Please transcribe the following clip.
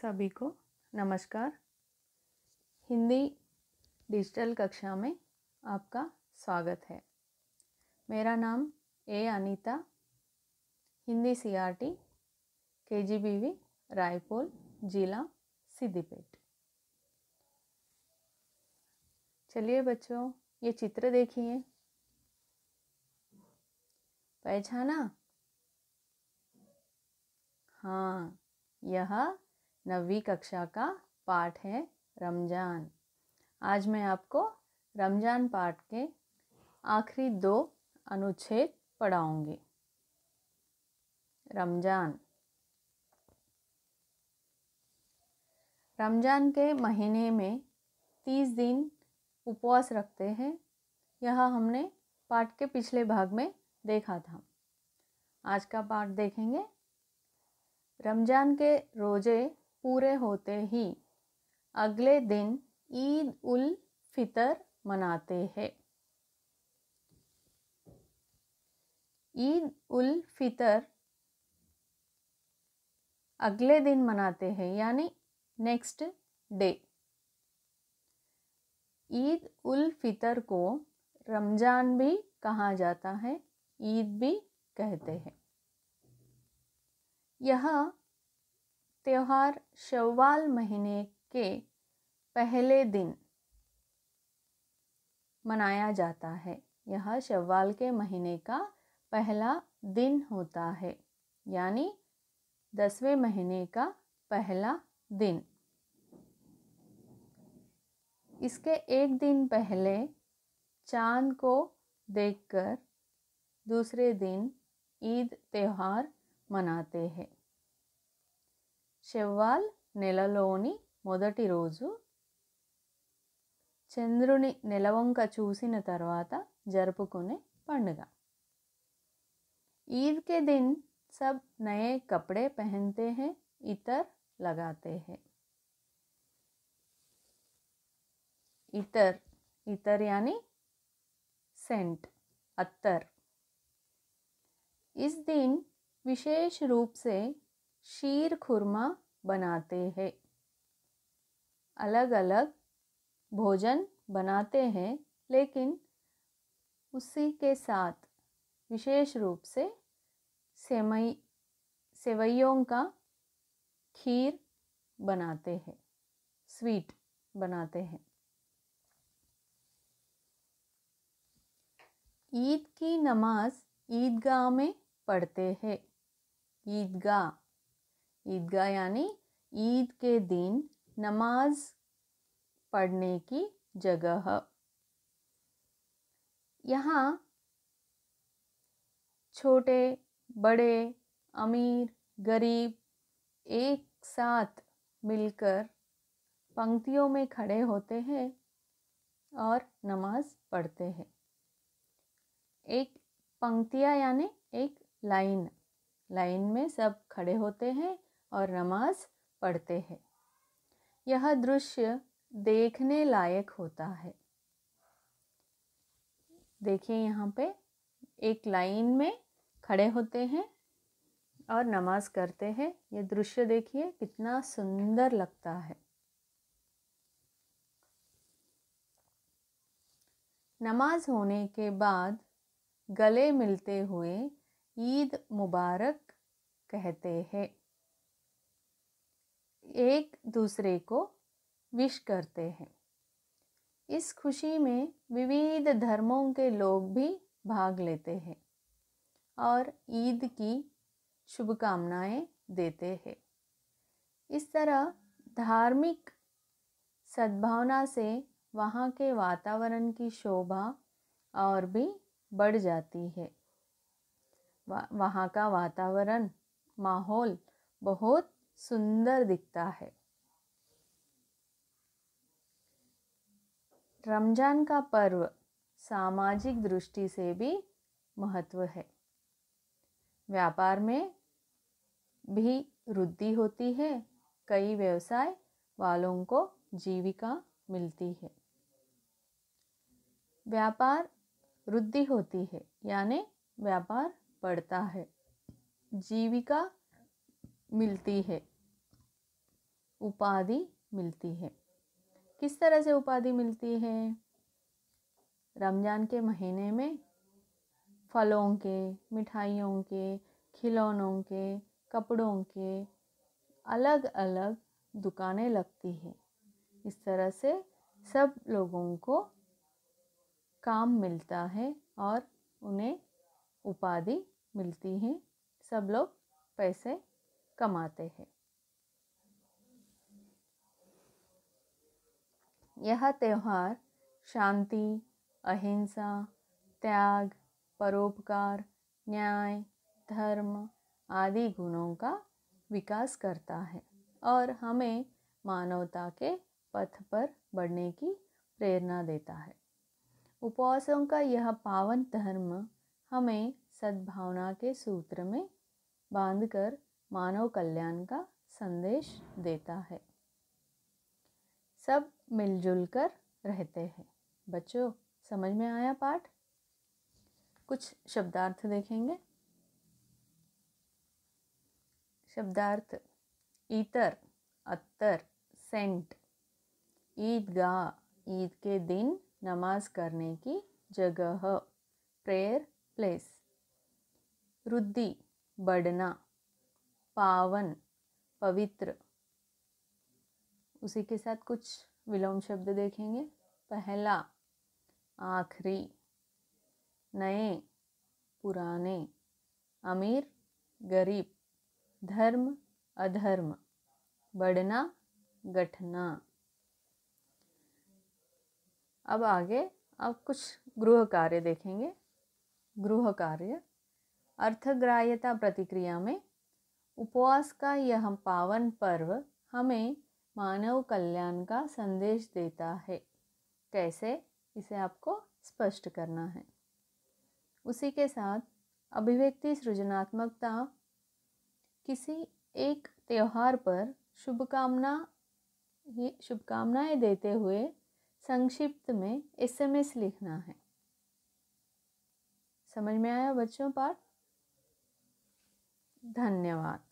सभी को नमस्कार हिंदी डिजिटल कक्षा में आपका स्वागत है मेरा नाम ए अनीता हिंदी सीआरटी केजीबीवी रायपुर जिला सिद्धिपेट चलिए बच्चों ये चित्र देखिए पहचाना हाँ यह नवी कक्षा का पाठ है रमज़ान आज मैं आपको रमज़ान पाठ के आखिरी दो अनुच्छेद पढ़ाऊंगी रमज़ान रमज़ान के महीने में तीस दिन उपवास रखते हैं यह हमने पाठ के पिछले भाग में देखा था आज का पाठ देखेंगे रमज़ान के रोज़े पूरे होते ही अगले दिन ईद उल फितर मनाते हैं ईद उल फितर अगले दिन मनाते हैं यानी नेक्स्ट डे ईद उल फितर को रमज़ान भी कहा जाता है ईद भी कहते हैं यह त्यौहार शवाल महीने के पहले दिन मनाया जाता है यह शवाल के महीने का पहला दिन होता है यानी दसवें महीने का पहला दिन इसके एक दिन पहले चांद को देखकर दूसरे दिन ईद त्यौहार मनाते हैं शैवाल नेललोनी మొదటి రోజు చంద్రుని నెలవంక చూసిన తర్వాత జరుపుకునే పండుగ ఈ వికే దిన సబ్ నయే కపడే పహెంతే హే ఇతర్ లగాతే హే ఇతర్ ఇతర్ యానే సెంట్ అత్తర్ ఇస్ దిన విశేష రూప సే शीर खुरमा बनाते हैं अलग अलग भोजन बनाते हैं लेकिन उसी के साथ विशेष रूप से सेमई सेवैयों का खीर बनाते हैं स्वीट बनाते हैं ईद की नमाज ईदगाह में पढ़ते हैं ईदगाह ईदगाह यानी ईद के दिन नमाज पढ़ने की जगह यहाँ छोटे बड़े अमीर गरीब एक साथ मिलकर पंक्तियों में खड़े होते हैं और नमाज पढ़ते हैं एक पंक्तियाँ यानी एक लाइन लाइन में सब खड़े होते हैं और नमाज पढ़ते हैं यह दृश्य देखने लायक होता है देखिए यहाँ पे एक लाइन में खड़े होते हैं और नमाज करते हैं ये दृश्य देखिए कितना सुंदर लगता है नमाज होने के बाद गले मिलते हुए ईद मुबारक कहते हैं एक दूसरे को विश करते हैं इस खुशी में विविध धर्मों के लोग भी भाग लेते हैं और ईद की शुभकामनाएं देते हैं इस तरह धार्मिक सद्भावना से वहाँ के वातावरण की शोभा और भी बढ़ जाती है वहाँ का वातावरण माहौल बहुत सुंदर दिखता है रमजान का पर्व सामाजिक दृष्टि से भी महत्व है व्यापार में भी वृद्धि होती है कई व्यवसाय वालों को जीविका मिलती है व्यापार वृद्धि होती है यानी व्यापार बढ़ता है जीविका मिलती है उपाधि मिलती है किस तरह से उपाधि मिलती है रमज़ान के महीने में फलों के मिठाइयों के खिलौनों के कपड़ों के अलग अलग दुकानें लगती है इस तरह से सब लोगों को काम मिलता है और उन्हें उपाधि मिलती है सब लोग पैसे कमाते हैं यह त्यौहार शांति अहिंसा त्याग परोपकार न्याय धर्म आदि गुणों का विकास करता है और हमें मानवता के पथ पर बढ़ने की प्रेरणा देता है उपवासों का यह पावन धर्म हमें सद्भावना के सूत्र में बांधकर मानव कल्याण का संदेश देता है सब मिलजुल कर रहते हैं बच्चों समझ में आया पाठ कुछ शब्दार्थ देखेंगे शब्दार्थ इतर अत्तर सेंट ईदगाह ईद के दिन नमाज करने की जगह प्रेयर प्लेस रुद्धि बढ़ना पावन पवित्र उसी के साथ कुछ विलोम शब्द देखेंगे पहला आखिरी नए पुराने अमीर गरीब धर्म अधर्म बढ़ना गठना अब आगे अब कुछ गृह कार्य देखेंगे गृह कार्य अर्थग्राह्यता प्रतिक्रिया में उपवास का यह पावन पर्व हमें मानव कल्याण का संदेश देता है कैसे इसे आपको स्पष्ट करना है उसी के साथ अभिव्यक्ति सृजनात्मकता किसी एक त्यौहार पर शुभकामना ही शुभकामनाएं देते हुए संक्षिप्त में एसएमएस लिखना है समझ में आया बच्चों पाठ धन्यवाद